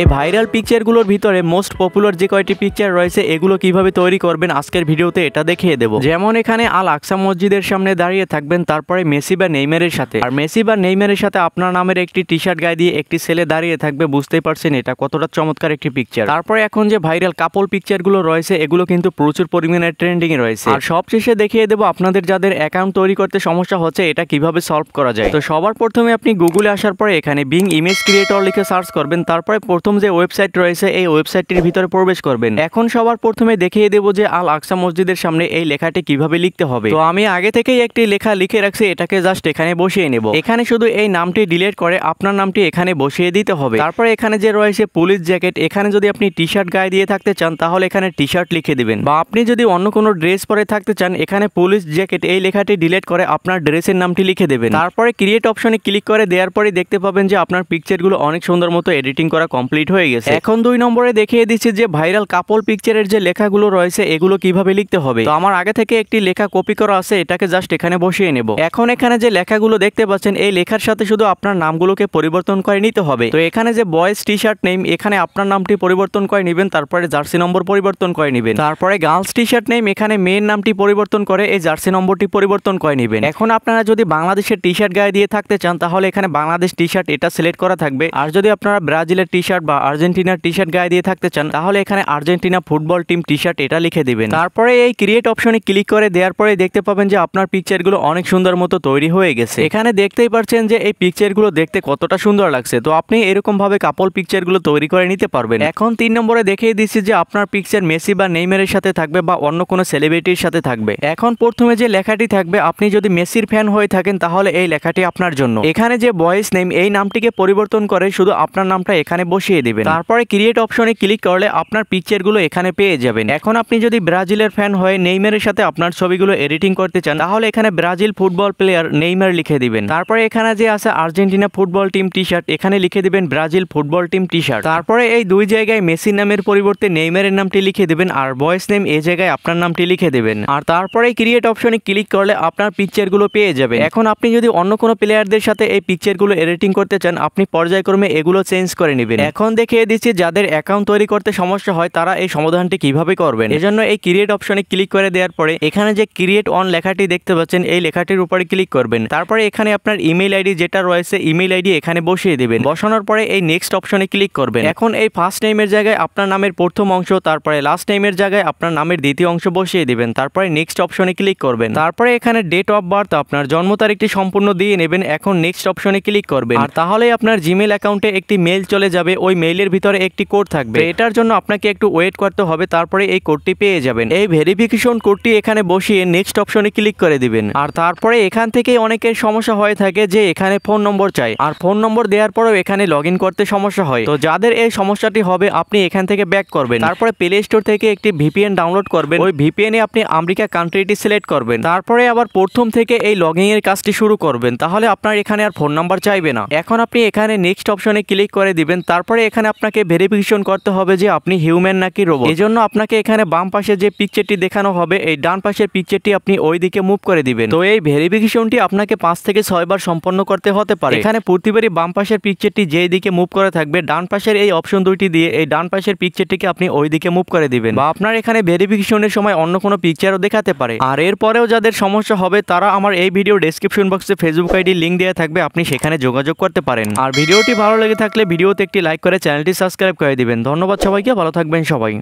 এই ভাইরাল পিকচারগুলোর ভিতরে most popular যে কয়টি পিকচার রয়েছে এগুলো কিভাবে তৈরি করবেন আজকের ভিডিওতে এটা দেখিয়ে দেবো যেমন এখানে আল আকসা মসজিদের সামনে দাঁড়িয়ে থাকবেন তারপরে মেসি বা নেইমারের সাথে আর মেসি বা নেইমারের সাথে আপনার নামের একটি টি শার্ট গায়ে দিয়ে একটি ছেলে দাঁড়িয়ে থাকবে বুঝতেই পারছেন এটা কতটা চমৎকার একটি পিকচার তারপরে এখন যে ভাইরাল কাপল পিকচারগুলো রয়েছে এগুলো কিন্তু প্রচুর পরিমাণে ট্রেন্ডিং রয়েছে আর সবশেষে দেখিয়ে দেবো আপনাদের যাদের অ্যাকাউন্ট তৈরি করতে সমস্যা হচ্ছে এটা কিভাবে সলভ করা যায় তো সবার প্রথমে আপনি গুগলে আসার পরে এখানে বিং ইমেজ ক্রিয়েটর লিখে সার্চ করবেন তারপরে প্রথম যে ওয়েবসাইট রয়েছে এই ওয়েবসাইটটির ভিতরে প্রবেশ করবেন এখন সবার প্রথমে দেখিয়ে দেবো যে আল আকসা মসজিদের সামনে এই লেখাটি কিভাবে লিখতে হবে তো আমি আগে থেকেই একটি লেখা লিখে রাখছি এটাকে জাস্ট এখানে বসিয়ে নেব এখানে শুধু এই নামটি ডিলেট করে আপনার নামটি এখানে বসিয়ে দিতে হবে তারপরে এখানে যে রয়েছে পুলিশ জ্যাকেট এখানে যদি আপনি টি শার্ট গায়ে দিয়ে থাকতে চান তাহলে এখানে টি শার্ট লিখে দিবেন বা আপনি যদি অন্য কোনো ড্রেস পরে থাকতে চান এখানে পুলিশ জ্যাকেট এই লেখাটি ডিলেট করে আপনার ড্রেসের নামটি লিখে দেবেন তারপরে ক্রিয়েট অপশনে ক্লিক করে দেওয়ার পরে দেখতে পাবেন যে আপনার পিকচারগুলো অনেক সুন্দর মতো এডিটিং করা কমপ্লিট কমপ্লিট হয়ে গেছে এখন দুই নম্বরে দেখিয়ে দিচ্ছি যে ভাইরাল কাপল পিকচারের যে লেখাগুলো রয়েছে এগুলো কিভাবে লিখতে হবে তো আমার আগে থেকে একটি লেখা কপি করা আছে এটাকে জাস্ট এখানে বসিয়ে নেব এখন এখানে যে লেখাগুলো দেখতে পাচ্ছেন এই লেখার সাথে শুধু আপনার নামগুলোকে পরিবর্তন করে নিতে হবে তো এখানে যে বয়েজ টি শার্ট নেম এখানে আপনার নামটি পরিবর্তন করে নেবেন তারপরে জার্সি নম্বর পরিবর্তন করে নেবেন তারপরে গার্লস টি শার্ট নেম এখানে মেয়ের নামটি পরিবর্তন করে এই জার্সি নম্বরটি পরিবর্তন করে নেবেন এখন আপনারা যদি বাংলাদেশের টি শার্ট গায়ে দিয়ে থাকতে চান তাহলে এখানে বাংলাদেশ টি শার্ট এটা সিলেক্ট করা থাকবে আর যদি আপনারা ব্রাজিলের টি শার্ট বা আর্জেন্টিনার টি শার্ট গায়ে দিয়ে থাকতে চান তাহলে এখানে Argentina football team T shirt এটা লিখে দেবেন তারপরে এই ক্রিয়েট অপশনে ক্লিক করে দেওয়ার পরে দেখতে পাবেন যে আপনার পিকচারগুলো অনেক সুন্দর মতো তৈরি হয়ে গেছে এখানে দেখতেই পারছেন যে এই পিকচারগুলো দেখতে কতটা সুন্দর লাগছে তো আপনি এরকমভাবে কাপল পিকচারগুলো তৈরি করে নিতে পারবেন এখন তিন নম্বরে দেখিয়ে দিচ্ছি যে আপনার পিকচার মেসি বা নেইমারের সাথে থাকবে বা অন্য কোনো সেলিব্রিটির সাথে থাকবে এখন প্রথমে যে লেখাটি থাকবে আপনি যদি মেসির ফ্যান হয়ে থাকেন তাহলে এই লেখাটি আপনার জন্য এখানে যে বয়েস নেম এই নামটিকে পরিবর্তন করে শুধু আপনার নামটা এখানে বসে বসিয়ে দেবেন তারপরে ক্রিয়েট অপশনে ক্লিক করলে আপনার পিকচারগুলো এখানে পেয়ে যাবেন এখন আপনি যদি ব্রাজিলের ফ্যান হয়ে নেইমারের সাথে আপনার ছবিগুলো এডিটিং করতে চান তাহলে এখানে ব্রাজিল ফুটবল প্লেয়ার নেইমার লিখে দিবেন তারপরে এখানে যে আছে Argentina football team T shirt এখানে লিখে দিবেন Brazil football team T shirt তারপরে এই দুই জায়গায় মেসির নামের পরিবর্তে নেইমারের নামটি লিখে দেবেন আর বয়েস নেম এই জায়গায় আপনার নামটি লিখে দেবেন আর তারপরে ক্রিয়েট অপশনে ক্লিক করলে আপনার পিকচারগুলো পেয়ে যাবে এখন আপনি যদি অন্য কোনো প্লেয়ারদের সাথে এই পিকচারগুলো এডিটিং করতে চান আপনি পর্যায়ক্রমে এগুলো চেঞ্জ করে নেবেন এখন দেখিয়ে দিচ্ছি যাদের অ্যাকাউন্ট তৈরি করতে সমস্যা হয় তারা এই সমাধানটি কিভাবে করবেন এজন্য এই ক্রিয়েট অপশনে ক্লিক করে দেওয়ার পরে এখানে যে ক্রিয়েট অন লেখাটি দেখতে পাচ্ছেন এই লেখাটির উপরে ক্লিক করবেন তারপরে এখানে আপনার ইমেল আইডি যেটা রয়েছে ইমেল আইডি এখানে বসিয়ে দেবেন বসানোর পরে এই নেক্সট অপশনে ক্লিক করবেন এখন এই ফার্স্ট নেমের জায়গায় আপনার নামের প্রথম অংশ তারপরে লাস্ট নেমের জায়গায় আপনার নামের দ্বিতীয় অংশ বসিয়ে দিবেন তারপরে নেক্সট অপশনে ক্লিক করবেন তারপরে এখানে ডেট অফ বার্থ আপনার জন্ম তারিখটি সম্পূর্ণ দিয়ে নেবেন এখন নেক্সট অপশনে ক্লিক করবেন আর তাহলে আপনার জিমেল অ্যাকাউন্টে একটি মেল চলে যাবে ওই মেইলের ভিতরে একটি কোড থাকবে এটার জন্য আপনাকে একটু ওয়েট করতে হবে তারপরে এই কোডটি পেয়ে যাবেন এই ভেরিফিকেশন কোডটি এখানে বসিয়ে নেক্সট অপশনে ক্লিক করে দিবেন আর তারপরে এখান থেকে অনেকের সমস্যা হয়ে থাকে যে এখানে ফোন নম্বর চাই আর ফোন নম্বর দেওয়ার পরেও এখানে লগ করতে সমস্যা হয় তো যাদের এই সমস্যাটি হবে আপনি এখান থেকে ব্যাক করবেন তারপরে প্লে স্টোর থেকে একটি ভিপিএন ডাউনলোড করবেন ওই ভিপিএনে আপনি আমেরিকা কান্ট্রিটি সিলেক্ট করবেন তারপরে আবার প্রথম থেকে এই লগ এর কাজটি শুরু করবেন তাহলে আপনার এখানে আর ফোন নাম্বার চাইবে না এখন আপনি এখানে নেক্সট অপশনে ক্লিক করে দিবেন তারপরে তারপরে এখানে আপনাকে ভেরিফিকেশন করতে হবে যে আপনি হিউম্যান নাকি রোবট এই জন্য আপনাকে এখানে বাম পাশে যে পিকচারটি দেখানো হবে এই ডান পাশের পিকচারটি আপনি ওই দিকে মুভ করে দিবেন তো এই ভেরিফিকেশনটি আপনাকে পাঁচ থেকে ছয়বার সম্পন্ন করতে হতে পারে এখানে প্রতিবারই বাম পাশের পিকচারটি যেই দিকে মুভ করে থাকবে ডান পাশের এই অপশন দুইটি দিয়ে এই ডান পাশের পিকচারটিকে আপনি ওই দিকে মুভ করে দিবেন বা আপনার এখানে ভেরিফিকেশনের সময় অন্য কোনো পিকচারও দেখাতে পারে আর এরপরেও যাদের সমস্যা হবে তারা আমার এই ভিডিও ডেসক্রিপশন বক্সে ফেসবুক আইডি লিঙ্ক দেওয়া থাকবে আপনি সেখানে যোগাযোগ করতে পারেন আর ভিডিওটি ভালো লেগে থাকলে ভিডিওতে একটি লাইক করে চ্যানেলটি সাবস্ক্রাইব করে দিবেন ধন্যবাদ সবাইকে ভালো থাকবেন সবাই